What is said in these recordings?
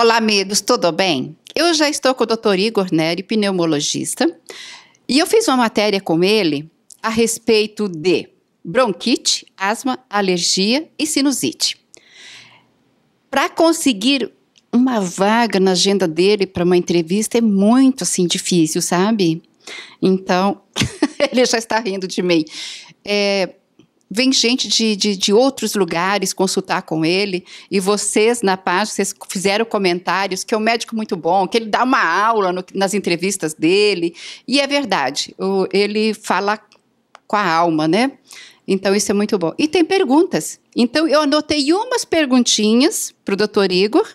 Olá, amigos, tudo bem? Eu já estou com o Dr. Igor Neri, pneumologista, e eu fiz uma matéria com ele a respeito de bronquite, asma, alergia e sinusite. Para conseguir uma vaga na agenda dele para uma entrevista é muito assim difícil, sabe? Então, ele já está rindo de mim. É, Vem gente de, de, de, outros lugares consultar com ele, e vocês na página, vocês fizeram comentários que é um médico muito bom, que ele dá uma aula no, nas entrevistas dele, e é verdade, o, ele fala com a alma, né? Então, isso é muito bom. E tem perguntas. Então, eu anotei umas perguntinhas para o doutor Igor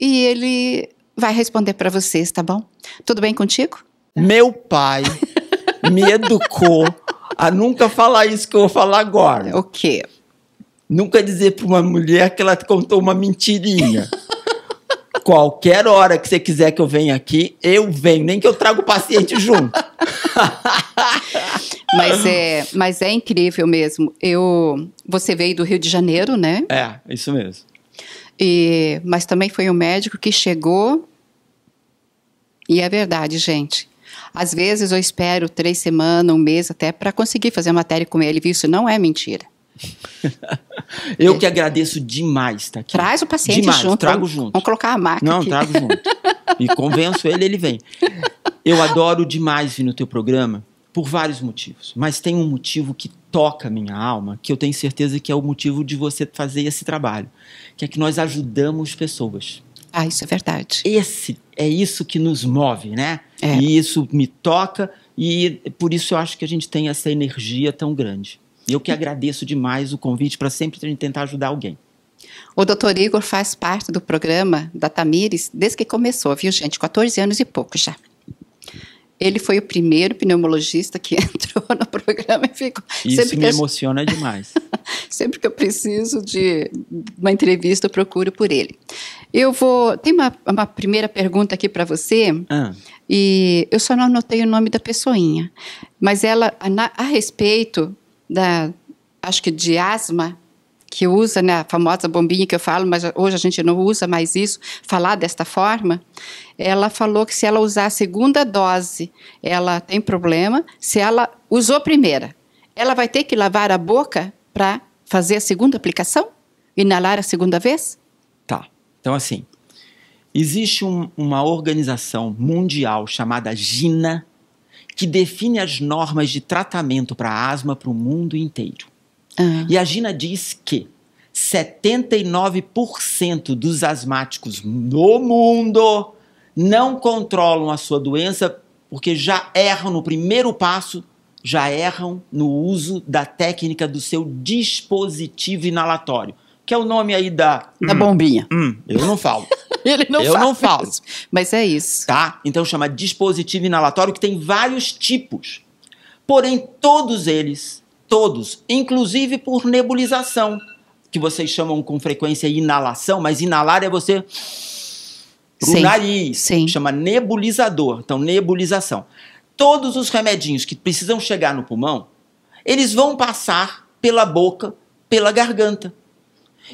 e ele vai responder para vocês, tá bom? Tudo bem contigo? Meu pai me educou a nunca falar isso que eu vou falar agora. O quê? Nunca dizer para uma mulher que ela contou uma mentirinha. Qualquer hora que você quiser que eu venha aqui, eu venho, nem que eu traga o paciente junto. mas é, mas é incrível mesmo. Eu, você veio do Rio de Janeiro, né? É, isso mesmo. E, mas também foi um médico que chegou e é verdade, gente. Às vezes eu espero três semanas, um mês até, para conseguir fazer a matéria com ele, viu? Isso não é mentira. eu que agradeço demais estar tá aqui. Traz o paciente demais, junto. Trago junto. Vamos colocar a máquina. Não, aqui. trago junto. E convenço ele, ele vem. Eu adoro demais vir no teu programa por vários motivos, mas tem um motivo que toca minha alma, que eu tenho certeza que é o motivo de você fazer esse trabalho, que é que nós ajudamos pessoas. Ah, isso é verdade. Esse é isso que nos move, né? É. E isso me toca e por isso eu acho que a gente tem essa energia tão grande. E eu que agradeço demais o convite para sempre tentar ajudar alguém. O doutor Igor faz parte do programa da Tamires desde que começou, viu, gente? 14 anos e pouco já. Ele foi o primeiro pneumologista que entrou no programa e ficou. Isso me eu, emociona demais. sempre que eu preciso de uma entrevista, eu procuro por ele. Eu vou. Tem uma, uma primeira pergunta aqui para você. Ah. E eu só não anotei o nome da pessoinha. Mas ela, a, a respeito da. Acho que de asma, que usa né, a famosa bombinha que eu falo, mas hoje a gente não usa mais isso, falar desta forma, ela falou que se ela usar a segunda dose, ela tem problema. Se ela usou a primeira, ela vai ter que lavar a boca para fazer a segunda aplicação? Inalar a segunda vez? Tá. Então, assim, existe um, uma organização mundial chamada GINA que define as normas de tratamento para asma para o mundo inteiro. Uhum. E a Gina diz que 79% dos asmáticos no mundo não controlam a sua doença porque já erram no primeiro passo, já erram no uso da técnica do seu dispositivo inalatório, que é o nome aí da da hum. bombinha. Hum, eu não falo. Ele não eu fala. não falo. Mas é isso. Tá? Então chama dispositivo inalatório que tem vários tipos. Porém todos eles todos, inclusive por nebulização, que vocês chamam com frequência inalação, mas inalar é você pro sim, nariz, sim. chama nebulizador, então nebulização. Todos os remedinhos que precisam chegar no pulmão, eles vão passar pela boca, pela garganta.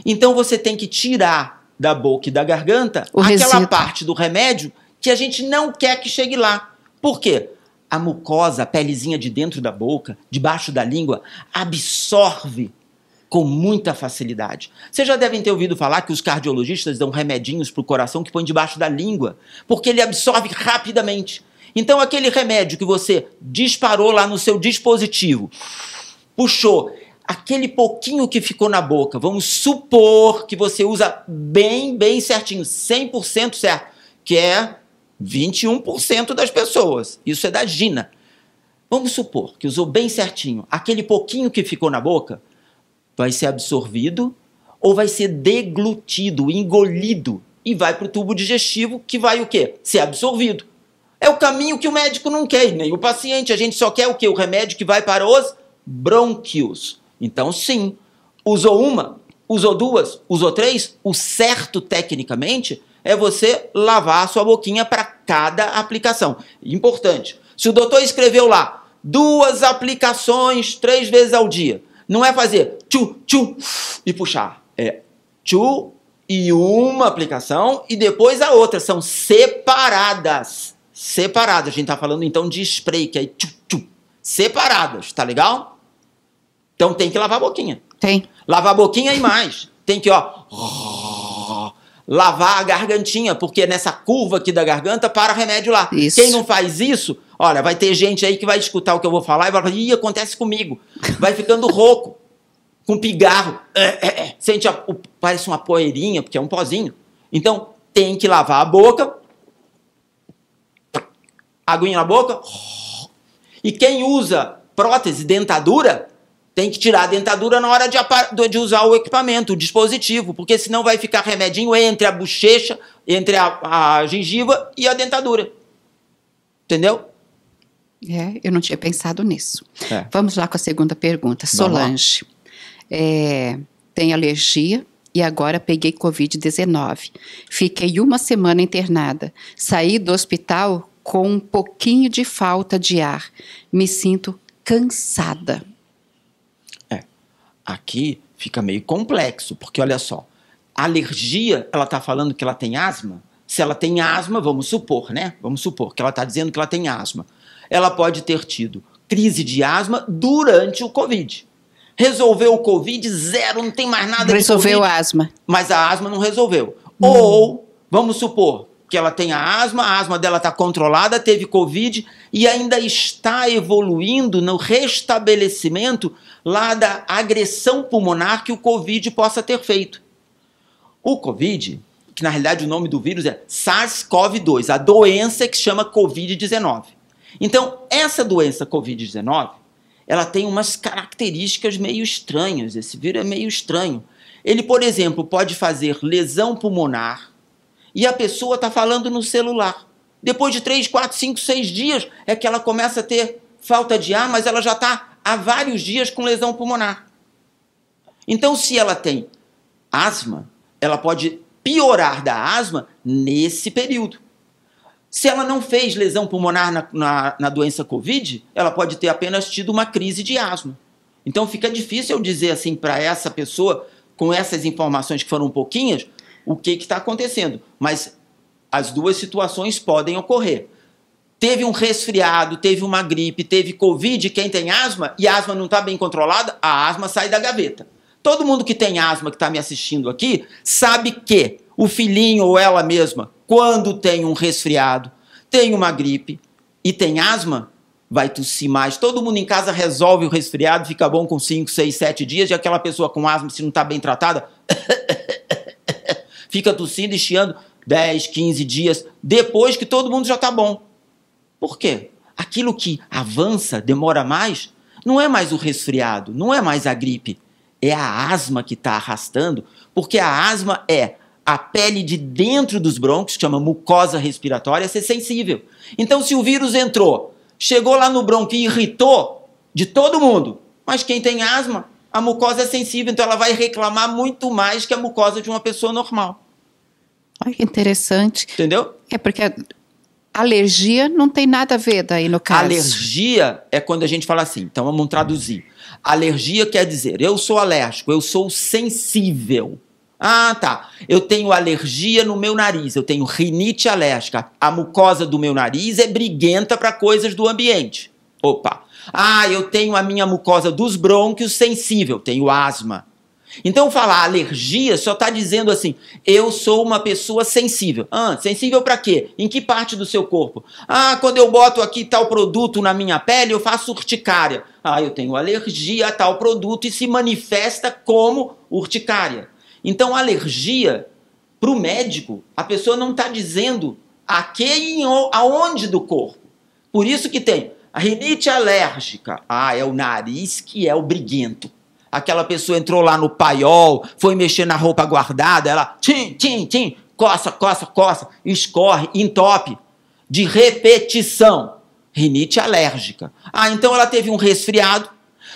Então você tem que tirar da boca e da garganta o aquela parte do remédio que a gente não quer que chegue lá. Por quê? a mucosa, a pelezinha de dentro da boca, debaixo da língua, absorve com muita facilidade. Vocês já devem ter ouvido falar que os cardiologistas dão remedinhos para o coração que põe debaixo da língua, porque ele absorve rapidamente. Então, aquele remédio que você disparou lá no seu dispositivo, puxou, aquele pouquinho que ficou na boca, vamos supor que você usa bem, bem certinho, 100% certo, que é 21% das pessoas. Isso é da Gina. Vamos supor que usou bem certinho. Aquele pouquinho que ficou na boca vai ser absorvido ou vai ser deglutido, engolido e vai para o tubo digestivo que vai o quê? Ser absorvido. É o caminho que o médico não quer, nem o paciente. A gente só quer o quê? O remédio que vai para os brônquios. Então, sim, usou uma, usou duas, usou três, o certo tecnicamente é você lavar a sua boquinha para cada aplicação. Importante. Se o doutor escreveu lá duas aplicações três vezes ao dia, não é fazer tchu, tchu e puxar. É tchu e uma aplicação e depois a outra. São separadas. Separadas. A gente está falando então de spray, que é tchu, tchu. Separadas, tá legal? Então tem que lavar a boquinha. Tem. Lavar a boquinha e mais. Tem que, ó lavar a gargantinha, porque é nessa curva aqui da garganta para remédio lá. Isso. Quem não faz isso, olha, vai ter gente aí que vai escutar o que eu vou falar e vai falar, ih, acontece comigo. Vai ficando rouco, com pigarro, é, é, é. sente a, o, parece uma poeirinha, porque é um pozinho. Então, tem que lavar a boca, aguinha na boca, e quem usa prótese, dentadura, tem que tirar a dentadura na hora de, de usar o equipamento, o dispositivo, porque senão vai ficar remedinho entre a bochecha, entre a, a gengiva e a dentadura. Entendeu? É, eu não tinha pensado nisso. É. Vamos lá com a segunda pergunta. Solange, é, tem alergia e agora peguei Covid-19. Fiquei uma semana internada. Saí do hospital com um pouquinho de falta de ar. Me sinto cansada. Aqui fica meio complexo, porque olha só, a alergia, ela está falando que ela tem asma? Se ela tem asma, vamos supor, né? Vamos supor que ela está dizendo que ela tem asma. Ela pode ter tido crise de asma durante o Covid. Resolveu o Covid, zero, não tem mais nada. Resolveu o asma. Mas a asma não resolveu. Hum. Ou, vamos supor, que ela tenha asma, a asma dela está controlada, teve Covid e ainda está evoluindo no restabelecimento lá da agressão pulmonar que o Covid possa ter feito. O Covid, que na realidade o nome do vírus é SARS-CoV-2, a doença que chama Covid-19. Então, essa doença Covid-19, ela tem umas características meio estranhas, esse vírus é meio estranho. Ele, por exemplo, pode fazer lesão pulmonar, e a pessoa está falando no celular. Depois de 3, 4, 5, 6 dias é que ela começa a ter falta de ar, mas ela já está há vários dias com lesão pulmonar. Então, se ela tem asma, ela pode piorar da asma nesse período. Se ela não fez lesão pulmonar na, na, na, doença Covid, ela pode ter apenas tido uma crise de asma. Então fica difícil eu dizer assim para essa pessoa, com essas informações que foram pouquinhas, o que está acontecendo. Mas as duas situações podem ocorrer. Teve um resfriado, teve uma gripe, teve Covid, quem tem asma e a asma não está bem controlada, a asma sai da gaveta. Todo mundo que tem asma, que está me assistindo aqui, sabe que o filhinho ou ela mesma, quando tem um resfriado, tem uma gripe e tem asma, vai tossir mais. Todo mundo em casa resolve o resfriado, fica bom com 5, 6, 7 dias, e aquela pessoa com asma, se não está bem tratada, fica tossindo e chiando 10, 15 dias depois que todo mundo já está bom. Por quê? Aquilo que avança, demora mais, não é mais o resfriado, não é mais a gripe, é a asma que está arrastando, porque a asma é a pele de dentro dos brônquios, que chama mucosa respiratória, ser sensível. Então, se o vírus entrou, chegou lá no brônquio e irritou de todo mundo, mas quem tem asma a mucosa é sensível, então ela vai reclamar muito mais que a mucosa de uma pessoa normal. Ai, que interessante. Entendeu? É porque a alergia não tem nada a ver daí no caso. Alergia é quando a gente fala assim, então vamos traduzir. Alergia quer dizer, eu sou alérgico, eu sou sensível. Ah, tá. Eu tenho alergia no meu nariz, eu tenho rinite alérgica. A mucosa do meu nariz é briguenta para coisas do ambiente. Opa. Ah, eu tenho a minha mucosa dos brônquios sensível, tenho asma. Então falar alergia só está dizendo assim, eu sou uma pessoa sensível. Ah, sensível para quê? Em que parte do seu corpo? Ah, quando eu boto aqui tal produto na minha pele, eu faço urticária. Ah, eu tenho alergia a tal produto e se manifesta como urticária. Então alergia, para o médico, a pessoa não está dizendo a que e aonde do corpo. Por isso que tem a rinite alérgica. Ah, é o nariz que é o briguento. Aquela pessoa entrou lá no paiol, foi mexer na roupa guardada, ela tim, tim, tim, coça, coça, coça, escorre, entope. De repetição. Rinite alérgica. Ah, então ela teve um resfriado,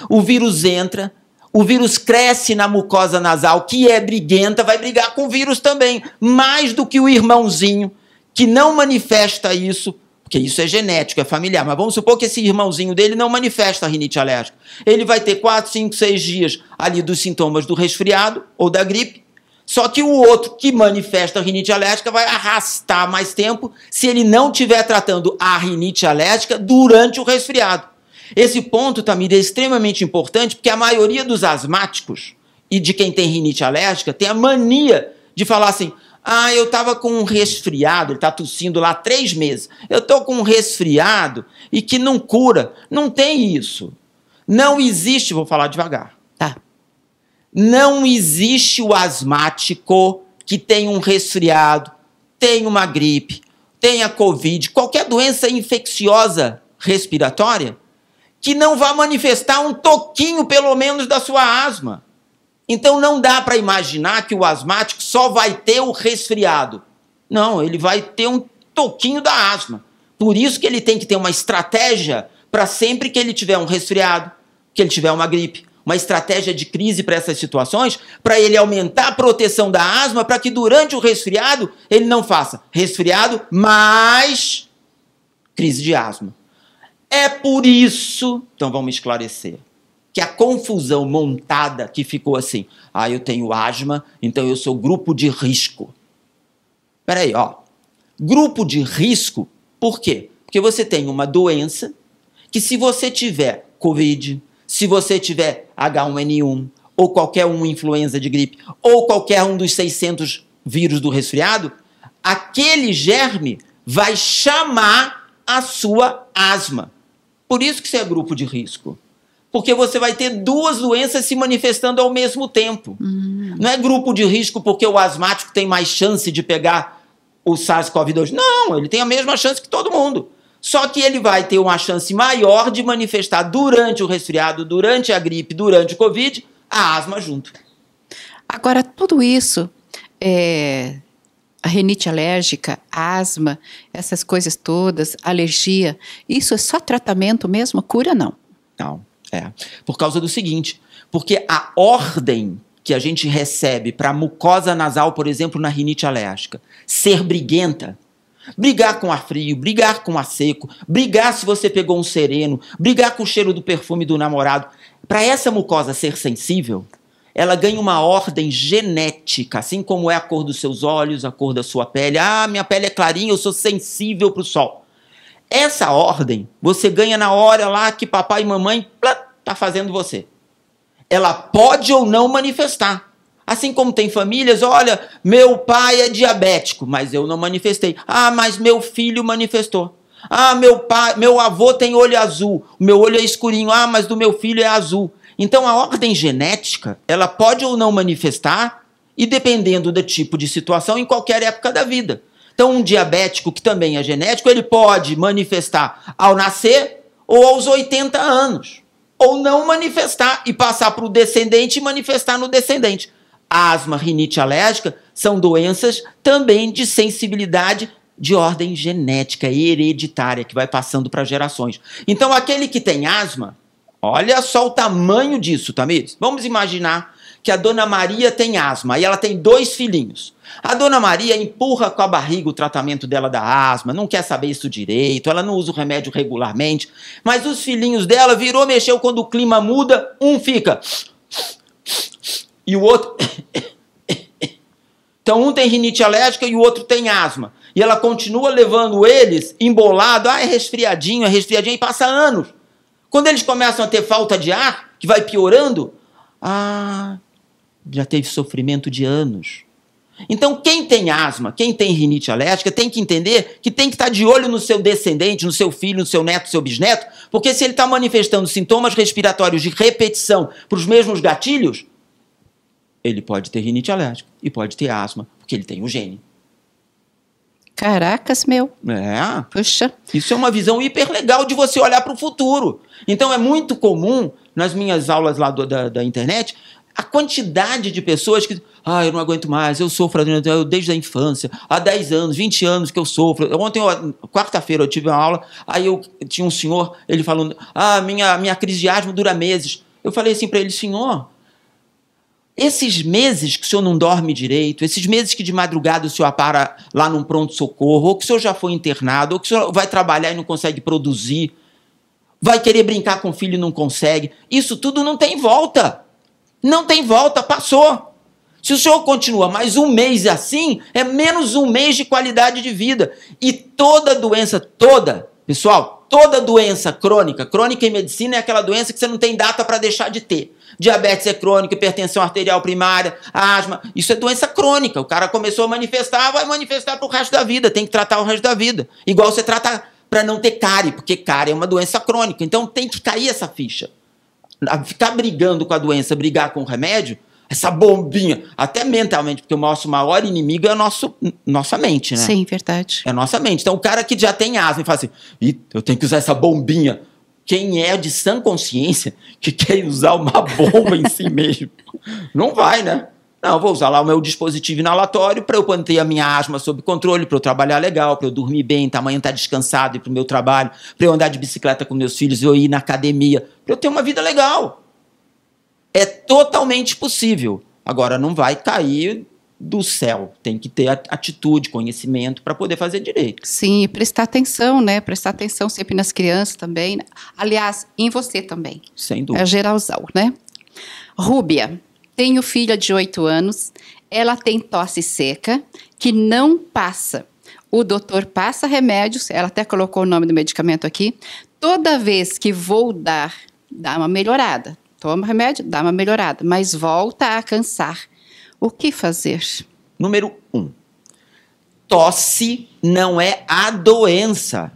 o vírus entra, o vírus cresce na mucosa nasal, que é briguenta, vai brigar com o vírus também. Mais do que o irmãozinho, que não manifesta isso, porque isso é genético, é familiar. Mas vamos supor que esse irmãozinho dele não manifesta a rinite alérgica. Ele vai ter 4, 5, 6 dias ali dos sintomas do resfriado ou da gripe. Só que o outro que manifesta a rinite alérgica vai arrastar mais tempo se ele não estiver tratando a rinite alérgica durante o resfriado. Esse ponto, Tamir, é extremamente importante porque a maioria dos asmáticos e de quem tem rinite alérgica tem a mania de falar assim: ah, eu estava com um resfriado, ele está tossindo lá três meses. Eu estou com um resfriado e que não cura. Não tem isso. Não existe, vou falar devagar, tá? Não existe o asmático que tem um resfriado, tem uma gripe, tem a Covid, qualquer doença infecciosa respiratória, que não vá manifestar um toquinho, pelo menos, da sua asma. Então não dá para imaginar que o asmático só vai ter o resfriado. Não, ele vai ter um toquinho da asma. Por isso que ele tem que ter uma estratégia para sempre que ele tiver um resfriado, que ele tiver uma gripe, uma estratégia de crise para essas situações, para ele aumentar a proteção da asma, para que durante o resfriado ele não faça resfriado mais crise de asma. É por isso, então vamos esclarecer que a confusão montada que ficou assim, ah, eu tenho asma, então eu sou grupo de risco. Peraí, ó. Grupo de risco, por quê? Porque você tem uma doença que se você tiver Covid, se você tiver H1N1, ou qualquer um influenza de gripe, ou qualquer um dos 600 vírus do resfriado, aquele germe vai chamar a sua asma. Por isso que você é grupo de risco porque você vai ter duas doenças se manifestando ao mesmo tempo. Uhum. Não é grupo de risco porque o asmático tem mais chance de pegar o SARS-CoV-2. Não, ele tem a mesma chance que todo mundo. Só que ele vai ter uma chance maior de manifestar durante o resfriado, durante a gripe, durante o Covid, a asma junto. Agora, tudo isso, é, a renite alérgica, a asma, essas coisas todas, alergia, isso é só tratamento mesmo? Cura não? Não. É. Por causa do seguinte, porque a ordem que a gente recebe para mucosa nasal, por exemplo, na rinite alérgica, ser briguenta, brigar com ar frio, brigar com ar seco, brigar se você pegou um sereno, brigar com o cheiro do perfume do namorado, para essa mucosa ser sensível, ela ganha uma ordem genética, assim como é a cor dos seus olhos, a cor da sua pele. Ah, minha pele é clarinha, eu sou sensível para o sol. Essa ordem você ganha na hora lá que papai e mamãe tá fazendo você. Ela pode ou não manifestar. Assim como tem famílias, olha, meu pai é diabético, mas eu não manifestei. Ah, mas meu filho manifestou. Ah, meu pai, meu avô tem olho azul, meu olho é escurinho. Ah, mas do meu filho é azul. Então a ordem genética, ela pode ou não manifestar, e dependendo do tipo de situação em qualquer época da vida. Então, um diabético que também é genético, ele pode manifestar ao nascer ou aos 80 anos. Ou não manifestar e passar para o descendente e manifestar no descendente. Asma, rinite alérgica são doenças também de sensibilidade de ordem genética hereditária que vai passando para gerações. Então, aquele que tem asma, olha só o tamanho disso, Tamir. Vamos imaginar que a dona Maria tem asma e ela tem dois filhinhos. A dona Maria empurra com a barriga o tratamento dela da asma, não quer saber isso direito, ela não usa o remédio regularmente, mas os filhinhos dela virou, mexeu quando o clima muda, um fica e o outro. Então um tem rinite alérgica e o outro tem asma. E ela continua levando eles embolado, ah, é resfriadinho, é resfriadinho, e passa anos. Quando eles começam a ter falta de ar, que vai piorando, ah, já teve sofrimento de anos. Então, quem tem asma, quem tem rinite alérgica, tem que entender que tem que estar de olho no seu descendente, no seu filho, no seu neto, no seu bisneto, porque se ele está manifestando sintomas respiratórios de repetição para os mesmos gatilhos, ele pode ter rinite alérgica e pode ter asma, porque ele tem o gene. Caracas, meu. É. Puxa. Isso é uma visão hiper legal de você olhar para o futuro. Então, é muito comum nas minhas aulas lá do, da, da internet, a quantidade de pessoas que. Ah, eu não aguento mais, eu sofro adrenalina desde a infância, há 10 anos, 20 anos que eu sofro. Ontem, quarta-feira, eu tive uma aula, aí eu tinha um senhor, ele falando: Ah, minha, minha crise de asma dura meses. Eu falei assim para ele: Senhor, esses meses que o senhor não dorme direito, esses meses que de madrugada o senhor para lá num pronto-socorro, ou que o senhor já foi internado, ou que o senhor vai trabalhar e não consegue produzir, vai querer brincar com o filho e não consegue, isso tudo não tem volta. Não tem volta, passou. Se o senhor continua mais um mês assim, é menos um mês de qualidade de vida. E toda doença, toda, pessoal, toda doença crônica, crônica em medicina é aquela doença que você não tem data para deixar de ter. Diabetes é crônica, hipertensão arterial primária, asma, isso é doença crônica. O cara começou a manifestar, vai manifestar o resto da vida, tem que tratar o resto da vida. Igual você trata para não ter cárie, porque cárie é uma doença crônica. Então tem que cair essa ficha ficar brigando com a doença, brigar com o remédio, essa bombinha, até mentalmente, porque o nosso maior inimigo é a nosso, nossa mente, né? Sim, verdade. É a nossa mente. Então, o cara que já tem asma e fala assim, eu tenho que usar essa bombinha. Quem é de sã consciência que quer usar uma bomba em si mesmo? Não vai, né? Não, vou usar lá o meu dispositivo inalatório para eu manter a minha asma sob controle, para eu trabalhar legal, para eu dormir bem, tá, amanhã estar tá descansado e para o meu trabalho, para eu andar de bicicleta com meus filhos, eu ir na academia, para eu ter uma vida legal. É totalmente possível. Agora, não vai cair do céu. Tem que ter atitude, conhecimento para poder fazer direito. Sim, e prestar atenção, né? Prestar atenção sempre nas crianças também. Né? Aliás, em você também. Sem é dúvida. É geralzão, né? Rúbia, tenho filha de 8 anos, ela tem tosse seca que não passa. O doutor passa remédios, ela até colocou o nome do medicamento aqui. Toda vez que vou dar, dá uma melhorada. Toma remédio, dá uma melhorada, mas volta a cansar. O que fazer? Número 1. Um, tosse não é a doença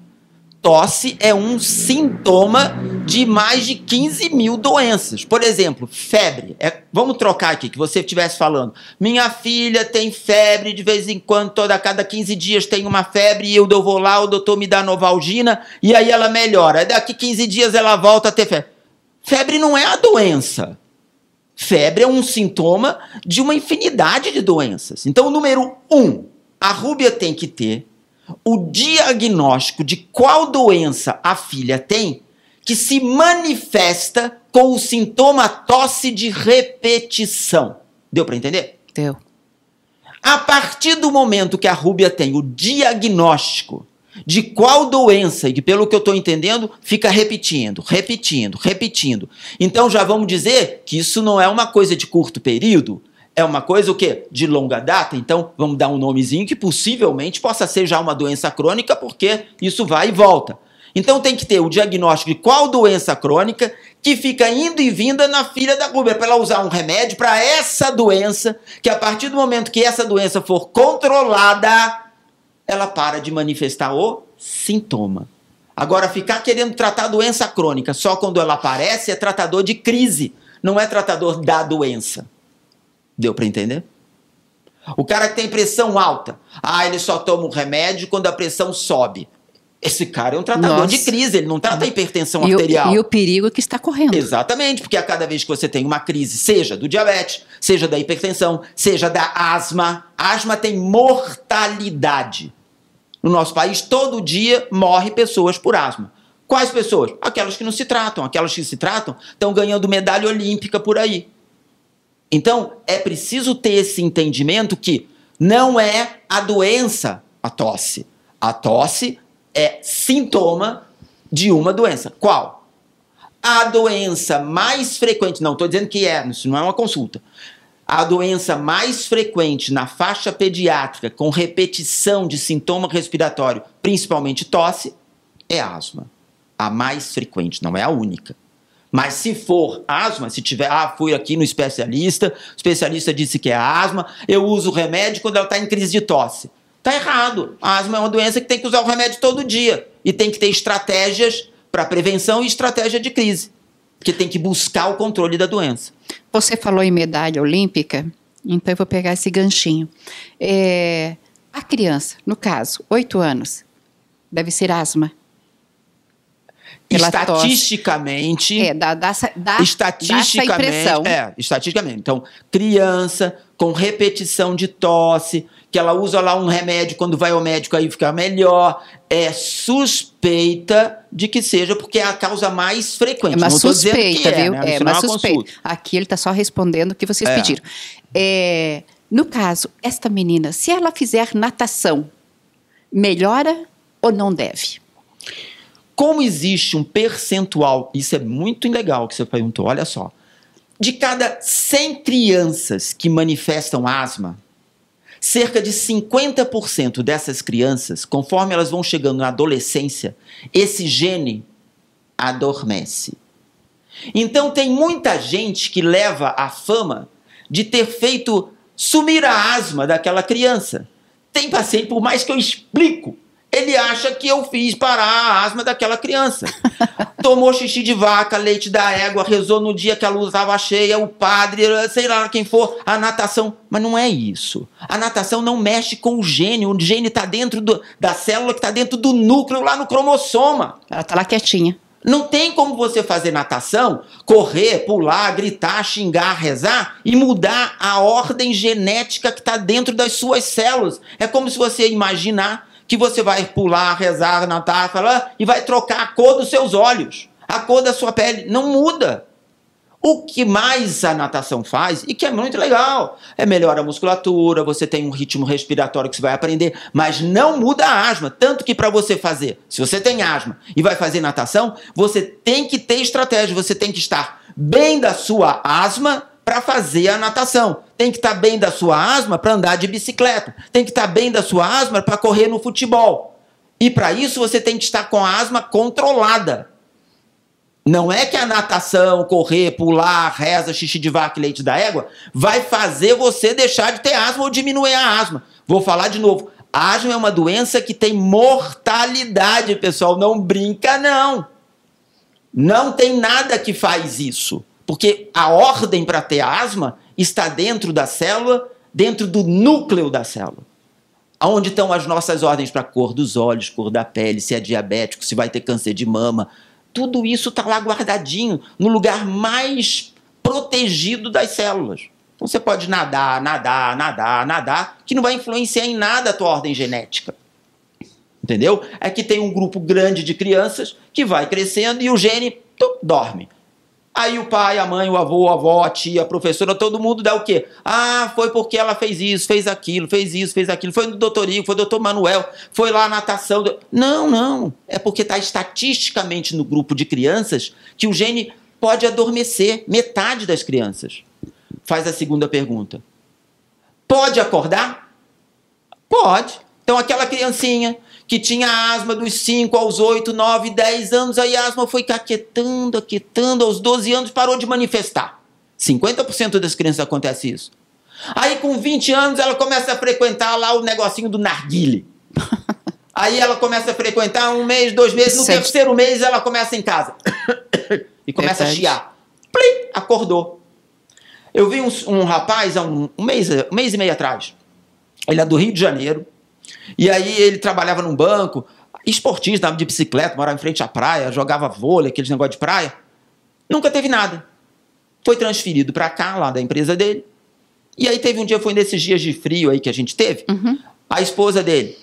tosse é um sintoma de mais de 15 mil doenças. Por exemplo, febre. É, vamos trocar aqui, que você estivesse falando. Minha filha tem febre de vez em quando, toda cada 15 dias tem uma febre, e eu vou lá, o doutor me dá novalgina, e aí ela melhora. Daqui 15 dias ela volta a ter febre. Febre não é a doença. Febre é um sintoma de uma infinidade de doenças. Então, número um, a rúbia tem que ter o diagnóstico de qual doença a filha tem, que se manifesta com o sintoma tosse de repetição. Deu para entender? Deu. A partir do momento que a Rúbia tem o diagnóstico de qual doença, e que pelo que eu estou entendendo, fica repetindo, repetindo, repetindo. Então já vamos dizer que isso não é uma coisa de curto período, é uma coisa o quê? De longa data, então vamos dar um nomezinho que possivelmente possa ser já uma doença crônica, porque isso vai e volta. Então tem que ter o diagnóstico de qual doença crônica que fica indo e vinda na filha da Uber, é para ela usar um remédio para essa doença, que a partir do momento que essa doença for controlada, ela para de manifestar o sintoma. Agora, ficar querendo tratar a doença crônica só quando ela aparece é tratador de crise, não é tratador da doença. Deu para entender? O cara que tem pressão alta, ah, ele só toma o remédio quando a pressão sobe. Esse cara é um tratador Nossa. de crise, ele não trata a hipertensão e arterial. O, e o perigo é que está correndo. Exatamente, porque a cada vez que você tem uma crise, seja do diabetes, seja da hipertensão, seja da asma, asma tem mortalidade. No nosso país, todo dia morre pessoas por asma. Quais pessoas? Aquelas que não se tratam. Aquelas que se tratam estão ganhando medalha olímpica por aí. Então, é preciso ter esse entendimento que não é a doença a tosse. A tosse é sintoma de uma doença. Qual? A doença mais frequente, não estou dizendo que é, isso não é uma consulta. A doença mais frequente na faixa pediátrica com repetição de sintoma respiratório, principalmente tosse, é asma. A mais frequente, não é a única. Mas se for asma, se tiver, ah, fui aqui no especialista, o especialista disse que é asma, eu uso o remédio quando ela está em crise de tosse. Está errado. A asma é uma doença que tem que usar o remédio todo dia e tem que ter estratégias para prevenção e estratégia de crise, porque tem que buscar o controle da doença. Você falou em medalha olímpica, então eu vou pegar esse ganchinho. É, a criança, no caso, 8 anos, deve ser asma. Estatisticamente. É, dá, dá, dá, estatisticamente, dá É, estatisticamente. Então, criança com repetição de tosse, que ela usa lá um remédio, quando vai ao médico aí fica melhor, é suspeita de que seja, porque é a causa mais frequente. É uma não suspeita, é, viu? Né? É, é, uma suspeita. Consulta. Aqui ele está só respondendo o que vocês é. pediram. É, no caso, esta menina, se ela fizer natação, melhora ou não deve? Como existe um percentual, isso é muito legal que você perguntou, olha só. De cada 100 crianças que manifestam asma, cerca de 50% dessas crianças, conforme elas vão chegando na adolescência, esse gene adormece. Então tem muita gente que leva a fama de ter feito sumir a asma daquela criança. Tem paciente, por mais que eu explico ele acha que eu fiz parar a asma daquela criança. Tomou xixi de vaca, leite da égua, rezou no dia que a luz estava cheia, o padre, sei lá quem for, a natação. Mas não é isso. A natação não mexe com o gênio. O gênio está dentro do, da célula que está dentro do núcleo, lá no cromossoma. Ela está lá quietinha. Não tem como você fazer natação, correr, pular, gritar, xingar, rezar e mudar a ordem genética que está dentro das suas células. É como se você imaginar que você vai pular, rezar, natar, falar, ah", e vai trocar a cor dos seus olhos, a cor da sua pele. Não muda. O que mais a natação faz, e que é muito legal, é melhora a musculatura, você tem um ritmo respiratório que você vai aprender, mas não muda a asma. Tanto que para você fazer, se você tem asma e vai fazer natação, você tem que ter estratégia, você tem que estar bem da sua asma para fazer a natação. Tem que estar tá bem da sua asma para andar de bicicleta. Tem que estar tá bem da sua asma para correr no futebol. E para isso você tem que estar com a asma controlada. Não é que a natação, correr, pular, reza, xixi de vaca e leite da égua vai fazer você deixar de ter asma ou diminuir a asma. Vou falar de novo. A asma é uma doença que tem mortalidade, pessoal. Não brinca, não. Não tem nada que faz isso. Porque a ordem para ter asma está dentro da célula, dentro do núcleo da célula. Aonde estão as nossas ordens para cor dos olhos, cor da pele, se é diabético, se vai ter câncer de mama. Tudo isso está lá guardadinho, no lugar mais protegido das células. Então você pode nadar, nadar, nadar, nadar, que não vai influenciar em nada a tua ordem genética. Entendeu? É que tem um grupo grande de crianças que vai crescendo e o gene tup, dorme. Aí o pai, a mãe, o avô, a avó, a tia, a professora, todo mundo dá o quê? Ah, foi porque ela fez isso, fez aquilo, fez isso, fez aquilo. Foi no doutorinho, foi no doutor Manuel, foi lá na natação. Do... Não, não. É porque está estatisticamente no grupo de crianças que o gene pode adormecer metade das crianças. Faz a segunda pergunta. Pode acordar? Pode. Então aquela criancinha que tinha asma dos 5 aos 8, 9, 10 anos, aí a asma foi caquetando, aquetando, aos 12 anos parou de manifestar. 50% das crianças acontece isso. Aí com 20 anos ela começa a frequentar lá o negocinho do narguile. Aí ela começa a frequentar um mês, dois meses, no Sete. terceiro mês ela começa em casa. e começa a chiar. Plim, acordou. Eu vi um, um rapaz há um, um, mês, um mês e meio atrás. Ele é do Rio de Janeiro. E aí ele trabalhava num banco, esportista, andava de bicicleta, morava em frente à praia, jogava vôlei, aqueles negócios de praia. Nunca teve nada. Foi transferido para cá, lá da empresa dele. E aí teve um dia, foi nesses dias de frio aí que a gente teve, uhum. a esposa dele.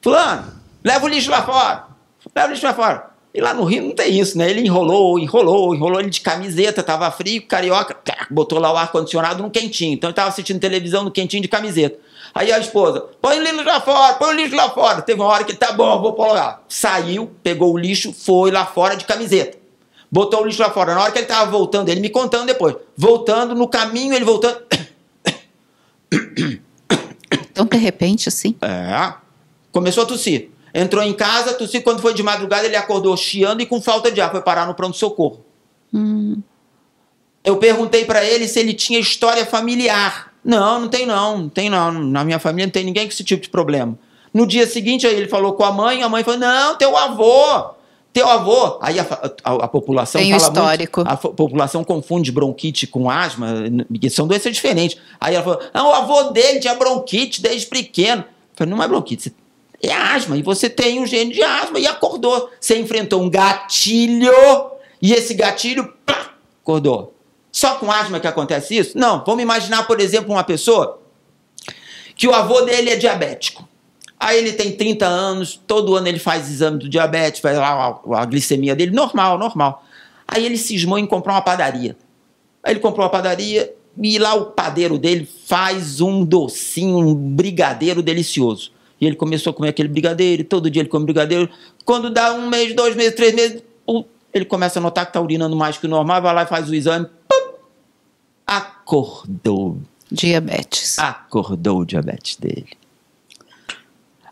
Fulano, leva o lixo lá fora. Leva o lixo lá fora. E lá no Rio não tem isso, né? Ele enrolou, enrolou, enrolou ele de camiseta, tava frio, carioca, botou lá o ar-condicionado no quentinho. Então ele tava assistindo televisão no quentinho de camiseta. Aí a esposa, põe o lixo lá fora, põe o lixo lá fora. Teve uma hora que tá bom, vou pôr lá. Saiu, pegou o lixo, foi lá fora de camiseta. Botou o lixo lá fora. Na hora que ele tava voltando, ele me contando depois. Voltando, no caminho, ele voltando. Então, de repente, assim. É. Começou a tossir. Entrou em casa, tossiu. Quando foi de madrugada, ele acordou chiando e com falta de ar. Foi parar no pronto-socorro. Hum. Eu perguntei para ele se ele tinha história familiar. Não, não tem não, não tem não. Na minha família não tem ninguém com esse tipo de problema. No dia seguinte, aí ele falou com a mãe, a mãe falou: não, teu avô, teu avô. Aí a, a, a população tem fala histórico. Muito, a população confunde bronquite com asma, são doenças diferentes. Aí ela falou: não, ah, o avô dele tinha bronquite desde pequeno. Eu falei, não é bronquite, é asma. E você tem um gene de asma e acordou. Você enfrentou um gatilho e esse gatilho pá, acordou. Só com asma que acontece isso? Não. Vamos imaginar, por exemplo, uma pessoa que o avô dele é diabético. Aí ele tem 30 anos, todo ano ele faz exame do diabetes, faz lá a glicemia dele, normal, normal. Aí ele cismou em comprar uma padaria. Aí ele comprou uma padaria e lá o padeiro dele faz um docinho, um brigadeiro delicioso. E ele começou a comer aquele brigadeiro, todo dia ele come brigadeiro. Quando dá um mês, dois meses, três meses, ele começa a notar que está urinando mais que o normal, vai lá e faz o exame. Pum, acordou. Diabetes. Acordou o diabetes dele.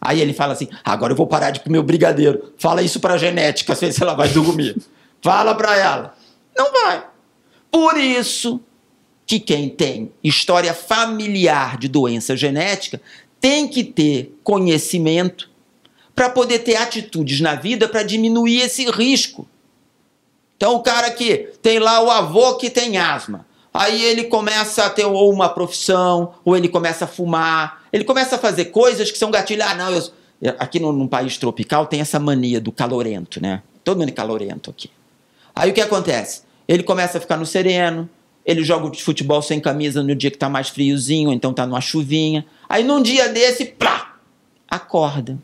Aí ele fala assim: agora eu vou parar de comer o brigadeiro. Fala isso para a genética, se ela vai dormir. fala para ela. Não vai. Por isso que quem tem história familiar de doença genética tem que ter conhecimento para poder ter atitudes na vida para diminuir esse risco. Então, o cara que tem lá o avô que tem asma, aí ele começa a ter ou uma profissão, ou ele começa a fumar, ele começa a fazer coisas que são gatilho. Ah, não, eu... aqui no, num país tropical tem essa mania do calorento, né? Todo mundo é calorento aqui. Aí o que acontece? Ele começa a ficar no sereno, ele joga futebol sem camisa no dia que tá mais friozinho, então tá numa chuvinha. Aí num dia desse, pá! acorda.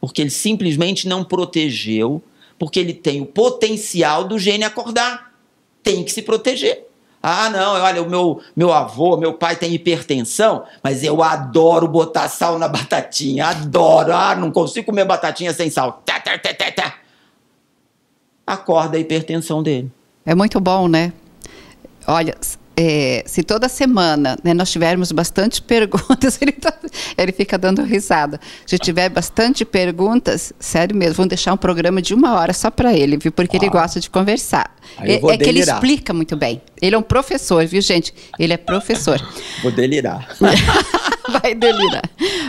Porque ele simplesmente não protegeu, porque ele tem o potencial do gene acordar. Tem que se proteger. Ah, não, olha, o meu, meu avô, meu pai tem hipertensão, mas eu adoro botar sal na batatinha, adoro. Ah, não consigo comer batatinha sem sal. Tá, tá, tá, tá, tá. Acorda a hipertensão dele. É muito bom, né? Olha, é, se toda semana né, nós tivermos bastante perguntas, ele, tá, ele, fica dando risada. Se tiver bastante perguntas, sério mesmo, vamos deixar um programa de uma hora só para ele, viu? Porque ele gosta de conversar. É, é que ele explica muito bem. Ele é um professor, viu, gente? Ele é professor. Vou delirar. Vai delirar.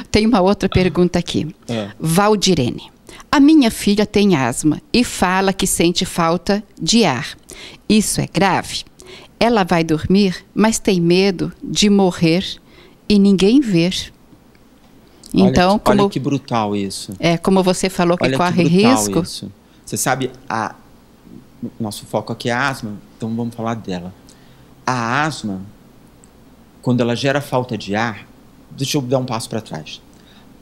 Tem uma outra pergunta aqui. É. Valdirene. A minha filha tem asma e fala que sente falta de ar. Isso é grave? Ela vai dormir, mas tem medo de morrer e ninguém ver. Então, olha que, como, olha que brutal isso. É, como você falou que olha corre que risco. Isso. Você sabe, a, nosso foco aqui é a asma, então vamos falar dela. A asma, quando ela gera falta de ar, deixa eu dar um passo para trás.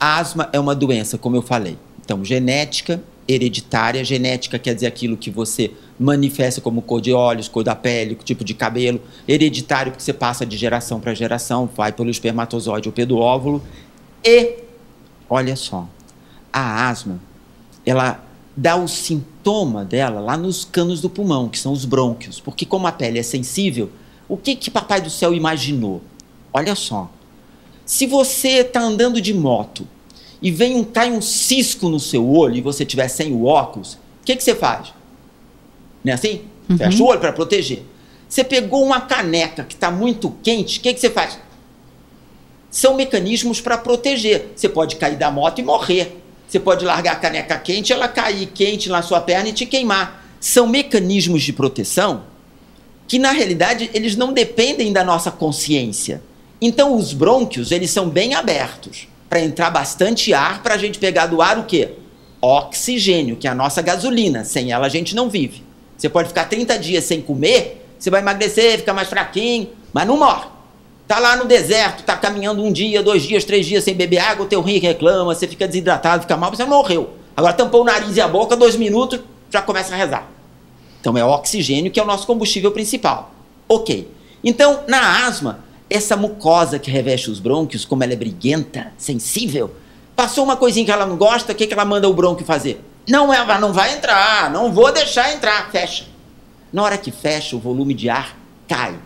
A asma é uma doença, como eu falei, então genética hereditária. Genética quer dizer aquilo que você manifesta como cor de olhos, cor da pele, tipo de cabelo. Hereditário, porque você passa de geração para geração, vai pelo espermatozoide ou pelo óvulo. E, olha só, a asma, ela dá o sintoma dela lá nos canos do pulmão, que são os brônquios. Porque como a pele é sensível, o que que papai do céu imaginou? Olha só, se você está andando de moto e vem um, cai um cisco no seu olho e você tiver sem o óculos, o que, que você faz? Não é assim? Uhum. Fecha o olho para proteger. Você pegou uma caneca que está muito quente, o que, que você faz? São mecanismos para proteger. Você pode cair da moto e morrer. Você pode largar a caneca quente, ela cair quente na sua perna e te queimar. São mecanismos de proteção que, na realidade, eles não dependem da nossa consciência. Então, os brônquios, eles são bem abertos para entrar bastante ar para a gente pegar do ar o quê? Oxigênio, que é a nossa gasolina. Sem ela a gente não vive. Você pode ficar 30 dias sem comer, você vai emagrecer, fica mais fraquinho, mas não morre. Tá lá no deserto, tá caminhando um dia, dois dias, três dias sem beber água, o teu rim reclama, você fica desidratado, fica mal, você morreu. Agora tampou o nariz e a boca, dois minutos, já começa a rezar. Então é o oxigênio que é o nosso combustível principal. Ok. Então, na asma, essa mucosa que reveste os brônquios, como ela é briguenta, sensível, passou uma coisinha que ela não gosta, o que, que ela manda o brônquio fazer? Não, é, ela não vai entrar, não vou deixar entrar, fecha. Na hora que fecha, o volume de ar cai.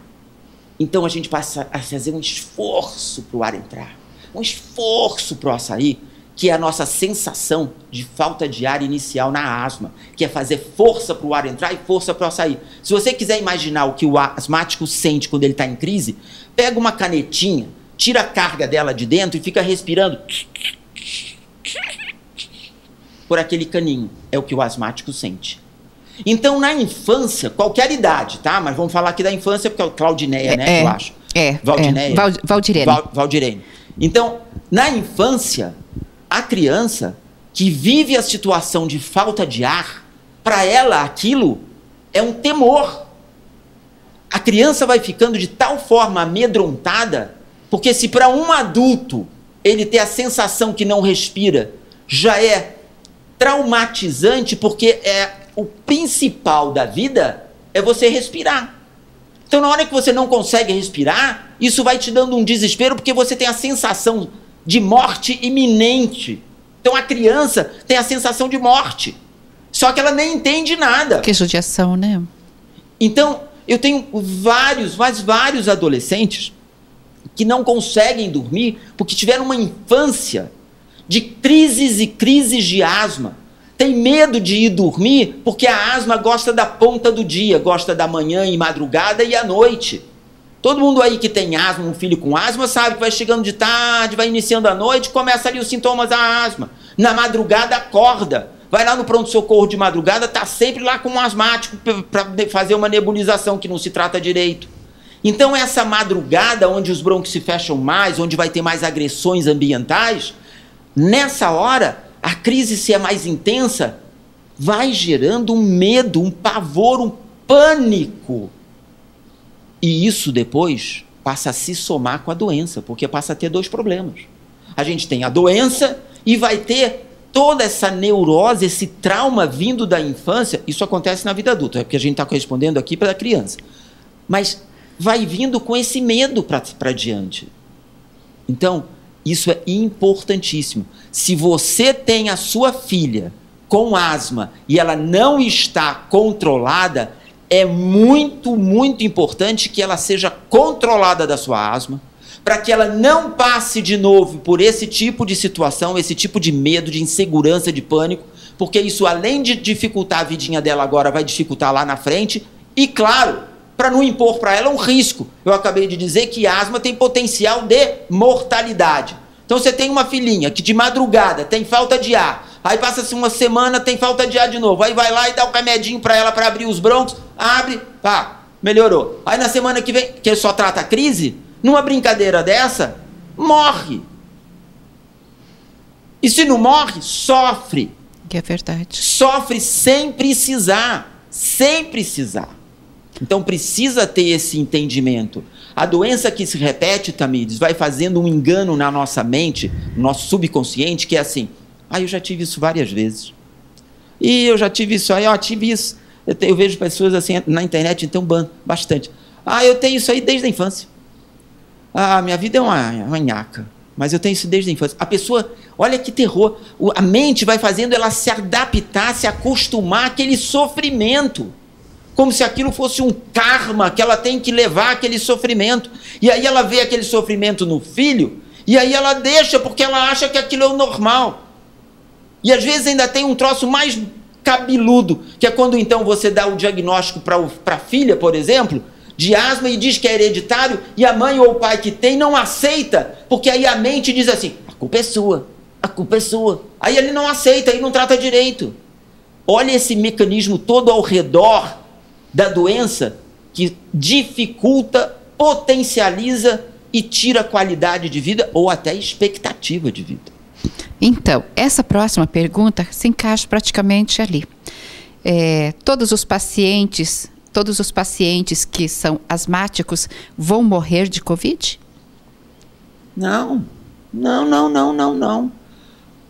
Então a gente passa a fazer um esforço para o ar entrar, um esforço para o ar sair, que é a nossa sensação de falta de ar inicial na asma, que é fazer força para o ar entrar e força para o ar sair. Se você quiser imaginar o que o asmático sente quando ele está em crise, Pega uma canetinha, tira a carga dela de dentro e fica respirando por aquele caninho. É o que o asmático sente. Então, na infância, qualquer idade, tá? Mas vamos falar aqui da infância, porque é o Claudineia, né? É, eu é, acho. É. é. Valdineia. É. Val, Valdirene. Val, Valdirene. Então, na infância, a criança que vive a situação de falta de ar, para ela aquilo é um temor a criança vai ficando de tal forma amedrontada, porque se para um adulto ele ter a sensação que não respira, já é traumatizante, porque é o principal da vida é você respirar. Então, na hora que você não consegue respirar, isso vai te dando um desespero porque você tem a sensação de morte iminente. Então, a criança tem a sensação de morte. Só que ela nem entende nada. Que judiação, né? Então, eu tenho vários, mas vários adolescentes que não conseguem dormir porque tiveram uma infância de crises e crises de asma. Tem medo de ir dormir porque a asma gosta da ponta do dia, gosta da manhã e madrugada e à noite. Todo mundo aí que tem asma, um filho com asma, sabe que vai chegando de tarde, vai iniciando a noite, começa ali os sintomas da asma. Na madrugada acorda. Vai lá no pronto-socorro de madrugada, tá sempre lá com um asmático para fazer uma nebulização que não se trata direito. Então, essa madrugada, onde os broncos se fecham mais, onde vai ter mais agressões ambientais, nessa hora, a crise, se é mais intensa, vai gerando um medo, um pavor, um pânico. E isso depois passa a se somar com a doença, porque passa a ter dois problemas. A gente tem a doença e vai ter toda essa neurose, esse trauma vindo da infância, isso acontece na vida adulta, é porque a gente está correspondendo aqui para a criança. Mas vai vindo com esse medo para diante. Então, isso é importantíssimo. Se você tem a sua filha com asma e ela não está controlada, é muito, muito importante que ela seja controlada da sua asma para que ela não passe de novo por esse tipo de situação, esse tipo de medo, de insegurança, de pânico, porque isso, além de dificultar a vidinha dela agora, vai dificultar lá na frente. E, claro, para não impor para ela um risco. Eu acabei de dizer que asma tem potencial de mortalidade. Então, você tem uma filhinha que de madrugada tem falta de ar, aí passa-se uma semana, tem falta de ar de novo, aí vai lá e dá o um camedinho para ela para abrir os broncos, abre, pá, melhorou. Aí na semana que vem, que só trata a crise, numa brincadeira dessa, morre. E se não morre, sofre. Que é verdade. Sofre sem precisar, sem precisar. Então precisa ter esse entendimento. A doença que se repete, Tamires, vai fazendo um engano na nossa mente, no nosso subconsciente, que é assim: ah, eu já tive isso várias vezes. E eu já tive isso aí, ó, tive isso. Eu, te, eu vejo pessoas assim na internet, então, bastante. Ah, eu tenho isso aí desde a infância. Ah, minha vida é uma, manhaca. Mas eu tenho isso desde a infância. A pessoa, olha que terror. O, a mente vai fazendo ela se adaptar, se acostumar àquele sofrimento. Como se aquilo fosse um karma que ela tem que levar aquele sofrimento. E aí ela vê aquele sofrimento no filho, e aí ela deixa porque ela acha que aquilo é o normal. E às vezes ainda tem um troço mais cabeludo, que é quando então você dá o diagnóstico para a filha, por exemplo, de asma e diz que é hereditário e a mãe ou o pai que tem não aceita, porque aí a mente diz assim: a culpa é sua, a culpa é sua. Aí ele não aceita e não trata direito. Olha esse mecanismo todo ao redor da doença que dificulta, potencializa e tira qualidade de vida ou até expectativa de vida. Então, essa próxima pergunta se encaixa praticamente ali. É, todos os pacientes todos os pacientes que são asmáticos vão morrer de Covid? Não, não, não, não, não, não.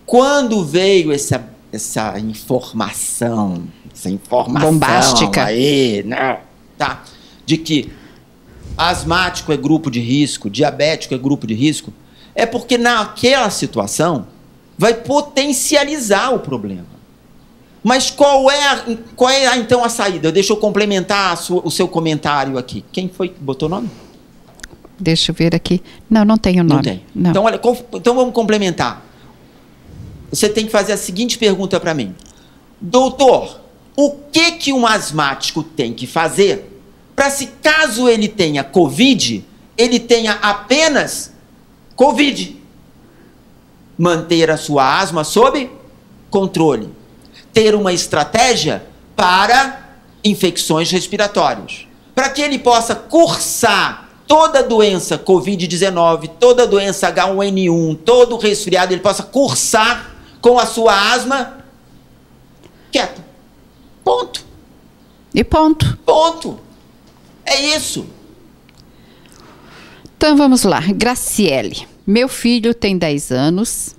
Quando veio essa, essa informação, essa informação bombástica aí, né? Tá? De que asmático é grupo de risco, diabético é grupo de risco, é porque naquela situação vai potencializar o problema. Mas qual é, a, qual é a, então a saída? Deixa eu complementar sua, o seu comentário aqui. Quem foi que botou o nome? Deixa eu ver aqui. Não, não tem o nome. Não tem. Não. Então, olha, então vamos complementar. Você tem que fazer a seguinte pergunta para mim. Doutor, o que que um asmático tem que fazer para se caso ele tenha COVID, ele tenha apenas COVID? Manter a sua asma sob controle ter uma estratégia para infecções respiratórias. Para que ele possa cursar toda doença Covid-19, toda doença H1N1, todo resfriado, ele possa cursar com a sua asma quieto. Ponto. E ponto. Ponto. É isso. Então vamos lá. Graciele, meu filho tem 10 anos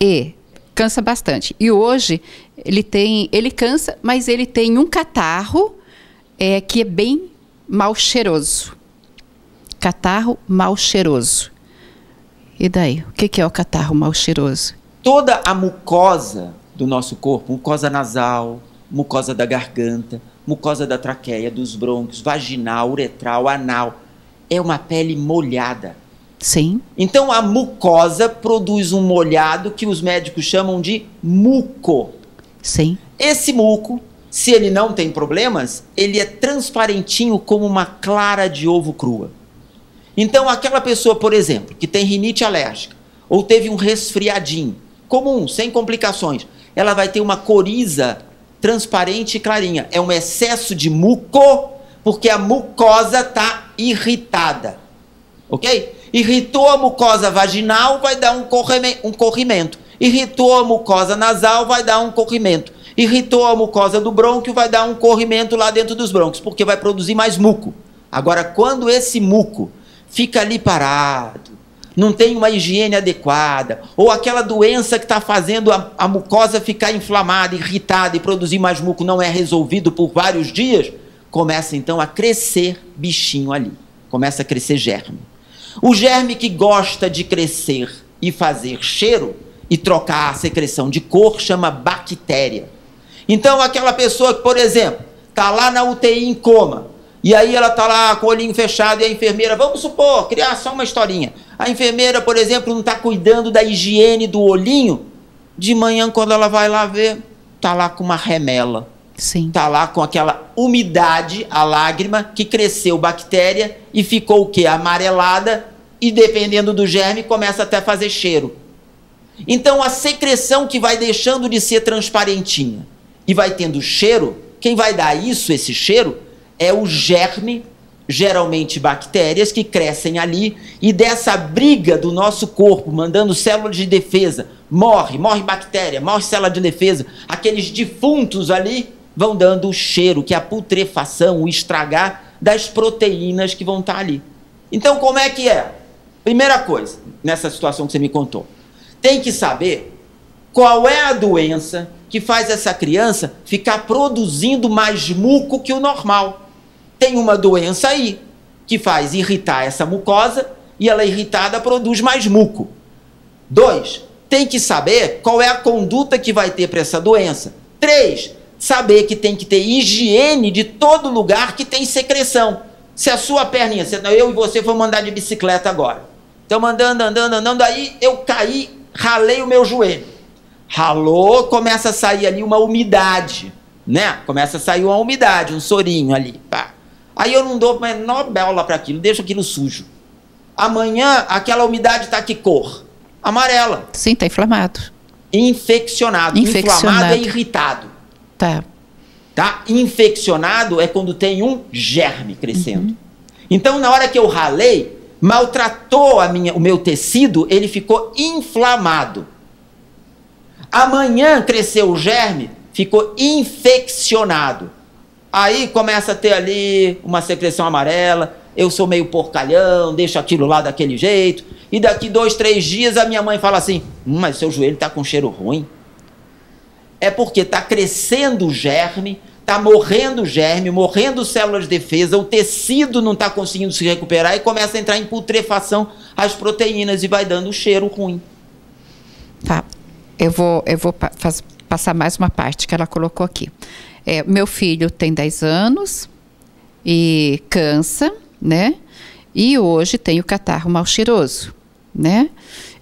e cansa bastante. E hoje ele tem, ele cansa, mas ele tem um catarro é, que é bem mal cheiroso. Catarro mal cheiroso. E daí? O que, que é o catarro mal cheiroso? Toda a mucosa do nosso corpo, mucosa nasal, mucosa da garganta, mucosa da traqueia, dos brônquios, vaginal, uretral, anal, é uma pele molhada. Sim. Então a mucosa produz um molhado que os médicos chamam de muco. Sim. Esse muco, se ele não tem problemas, ele é transparentinho como uma clara de ovo crua. Então, aquela pessoa, por exemplo, que tem rinite alérgica ou teve um resfriadinho comum, sem complicações, ela vai ter uma coriza transparente e clarinha. É um excesso de muco, porque a mucosa está irritada. Ok? Irritou a mucosa vaginal, vai dar um, corrime, um corrimento. Irritou a mucosa nasal, vai dar um corrimento. Irritou a mucosa do brônquio, vai dar um corrimento lá dentro dos brônquios, porque vai produzir mais muco. Agora, quando esse muco fica ali parado, não tem uma higiene adequada, ou aquela doença que está fazendo a, a, mucosa ficar inflamada, irritada e produzir mais muco não é resolvido por vários dias, começa então a crescer bichinho ali, começa a crescer germe. O germe que gosta de crescer e fazer cheiro e trocar a secreção de cor chama bactéria. Então, aquela pessoa que, por exemplo, está lá na UTI em coma, e aí ela está lá com o olhinho fechado e a enfermeira, vamos supor, criar só uma historinha. A enfermeira, por exemplo, não está cuidando da higiene do olhinho, de manhã, quando ela vai lá ver, está lá com uma remela. Sim. Tá lá com aquela umidade, a lágrima, que cresceu bactéria e ficou o quê? Amarelada e dependendo do germe começa até a fazer cheiro. Então a secreção que vai deixando de ser transparentinha e vai tendo cheiro, quem vai dar isso, esse cheiro, é o germe, geralmente bactérias, que crescem ali e dessa briga do nosso corpo, mandando células de defesa, morre, morre bactéria, morre célula de defesa, aqueles defuntos ali vão dando o cheiro, que é a putrefação, o estragar das proteínas que vão estar tá ali. Então, como é que é? Primeira coisa, nessa situação que você me contou tem que saber qual é a doença que faz essa criança ficar produzindo mais muco que o normal. Tem uma doença aí que faz irritar essa mucosa e ela é irritada produz mais muco. Dois, tem que saber qual é a conduta que vai ter para essa doença. Três, saber que tem que ter higiene de todo lugar que tem secreção. Se a sua perninha, se eu e você vamos andar de bicicleta agora. Estamos andando, andando, andando, aí eu caí, ralei o meu joelho. Ralou, começa a sair ali uma umidade, né? Começa a sair uma umidade, um sorinho ali, pá. Aí eu não dou a menor bola para aquilo, deixo aquilo sujo. Amanhã aquela umidade tá que cor? Amarela. Sim, tá inflamado. Infeccionado. Infeccionado. Inflamado é irritado. Tá. Tá? Infeccionado é quando tem um germe crescendo. Uhum. Então, na hora que eu ralei, maltratou a minha, o meu tecido, ele ficou inflamado. Amanhã cresceu o germe, ficou infeccionado. Aí começa a ter ali uma secreção amarela. Eu sou meio porcalhão, deixo aquilo lá daquele jeito. E daqui dois, três dias a minha mãe fala assim: hum, mas seu joelho está com cheiro ruim. É porque está crescendo o germe, está morrendo o germe, morrendo células de defesa, o tecido não está conseguindo se recuperar e começa a entrar em putrefação as proteínas e vai dando um cheiro ruim. Tá. Eu vou, eu vou pa faz, passar mais uma parte que ela colocou aqui. É, meu filho tem 10 anos e cansa, né? E hoje tem o catarro mal cheiroso, né?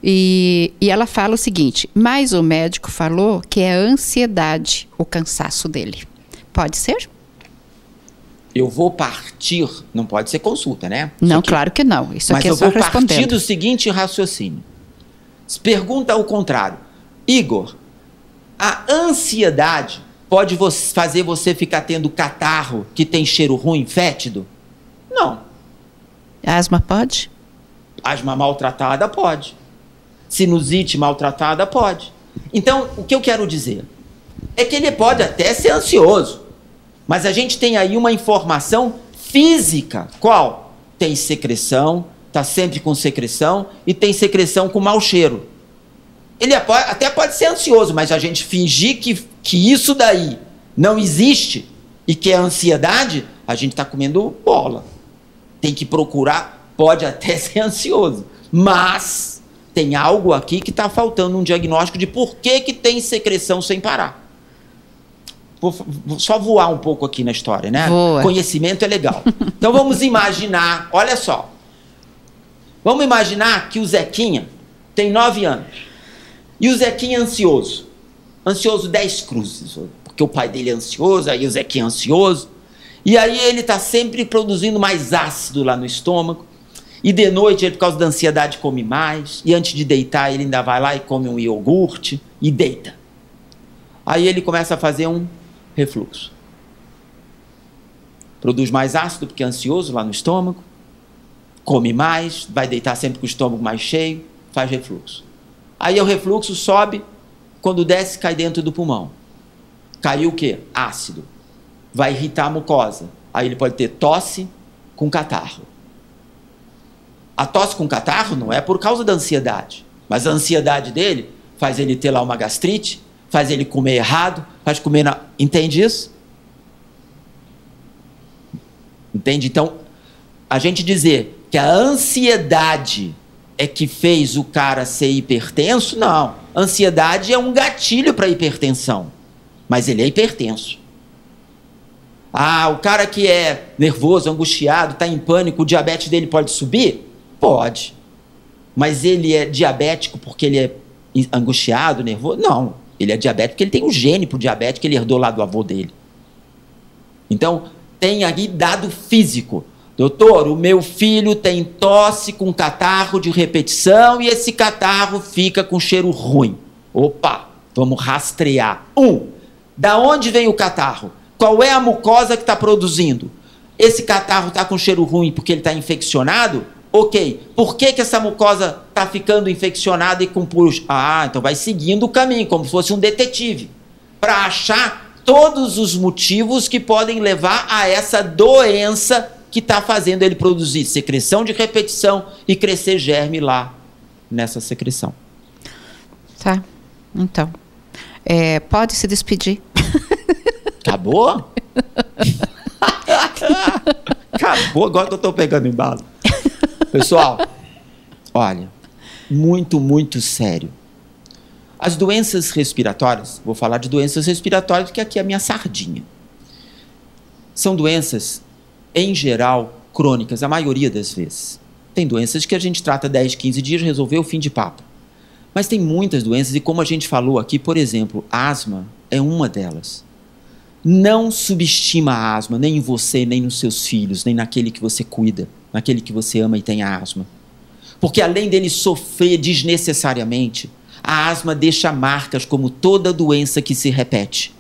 E, e ela fala o seguinte: mas o médico falou que é ansiedade o cansaço dele. Pode ser? Eu vou partir, não pode ser consulta, né? Isso não, aqui. É- claro que não. Isso Mas aqui é eu só vou partir do seguinte raciocínio. Pergunta ao contrário. Igor, a ansiedade pode fazer você ficar tendo catarro que tem cheiro ruim, fétido? Não. Asma pode? Asma maltratada pode. Sinusite maltratada pode. Então, o que eu quero dizer é que ele pode até ser ansioso. Mas a gente tem aí uma informação física. Qual? Tem secreção, está sempre com secreção e tem secreção com mau cheiro. Ele é até pode ser ansioso, mas a gente fingir que, que isso daí não existe e que é ansiedade, a gente está comendo bola. Tem que procurar, pode até ser ansioso, mas tem algo aqui que está faltando um diagnóstico de por que, que tem secreção sem parar. Vou, vou só voar um pouco aqui na história, né? Boa. Conhecimento é legal. Então vamos imaginar, olha só. Vamos imaginar que o Zequinha tem nove anos. E o Zequinha é ansioso. Ansioso dez cruzes. Porque o pai dele é ansioso, aí o Zequinha é ansioso. E aí ele está sempre produzindo mais ácido lá no estômago. E de noite ele, por causa da ansiedade, come mais. E antes de deitar, ele ainda vai lá e come um iogurte e deita. Aí ele começa a fazer um refluxo. Produz mais ácido porque é ansioso lá no estômago, come mais, vai deitar sempre com o estômago mais cheio, faz refluxo. Aí é o refluxo sobe, quando desce, cai dentro do pulmão. Caiu o quê? Ácido. Vai irritar a mucosa. Aí ele pode ter tosse com catarro. A tosse com catarro não é por causa da ansiedade, mas a ansiedade dele faz ele ter lá uma gastrite, faz ele comer errado, faz comer. Na... Entende isso? Entende? Então, a gente dizer que a ansiedade é que fez o cara ser hipertenso, não. Ansiedade é um gatilho para hipertensão, mas ele é hipertenso. Ah, o cara que é nervoso, angustiado, está em pânico, o diabetes dele pode subir? Pode. Mas ele é diabético porque ele é angustiado, nervoso? Não. Ele é diabético porque ele tem o um gene para o diabetes que ele herdou lá do avô dele. Então, tem aí dado físico. Doutor, o meu filho tem tosse com catarro de repetição e esse catarro fica com cheiro ruim. Opa, vamos rastrear. Um, da onde vem o catarro? Qual é a mucosa que está produzindo? Esse catarro está com cheiro ruim porque ele está infeccionado? Ok, por que, que essa mucosa está ficando infeccionada e com pus? Ah, então vai seguindo o caminho, como se fosse um detetive, para achar todos os motivos que podem levar a essa doença que está fazendo ele produzir secreção de repetição e crescer germe lá nessa secreção. Tá, então. É, pode se despedir. Acabou? Acabou agora que eu estou pegando embalo. Pessoal, olha, muito, muito sério. As doenças respiratórias, vou falar de doenças respiratórias, que aqui é a minha sardinha. São doenças, em geral, crônicas, a maioria das vezes. Tem doenças que a gente trata 10, 15 dias, resolveu o fim de papo. Mas tem muitas doenças, e como a gente falou aqui, por exemplo, asma é uma delas. Não subestima a asma, nem em você, nem nos seus filhos, nem naquele que você cuida naquele que você ama e tem asma. Porque além dele sofrer desnecessariamente, a asma deixa marcas como toda doença que se repete.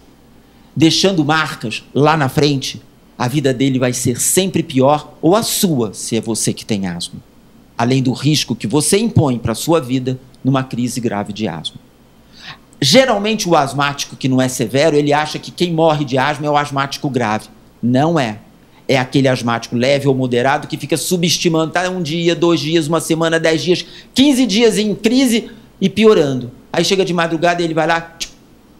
Deixando marcas lá na frente, a vida dele vai ser sempre pior, ou a sua, se é você que tem asma. Além do risco que você impõe para a sua vida numa crise grave de asma. Geralmente o asmático que não é severo, ele acha que quem morre de asma é o asmático grave. Não é é aquele asmático leve ou moderado que fica subestimando, tá? Um dia, dois dias, uma semana, dez dias, quinze dias em crise e piorando. Aí chega de madrugada e ele vai lá, tchum,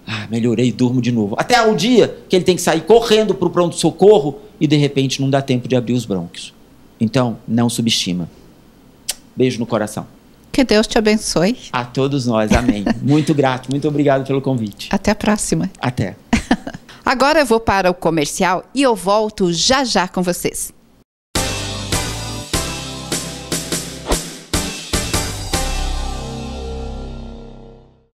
ah, melhorei, durmo de novo. Até o dia que ele tem que sair correndo para o pronto-socorro e de repente não dá tempo de abrir os brônquios. Então, não subestima. Beijo no coração. Que Deus te abençoe. A todos nós, amém. muito grato, muito obrigado pelo convite. Até a próxima. Até. Agora eu vou para o comercial e eu volto já já com vocês.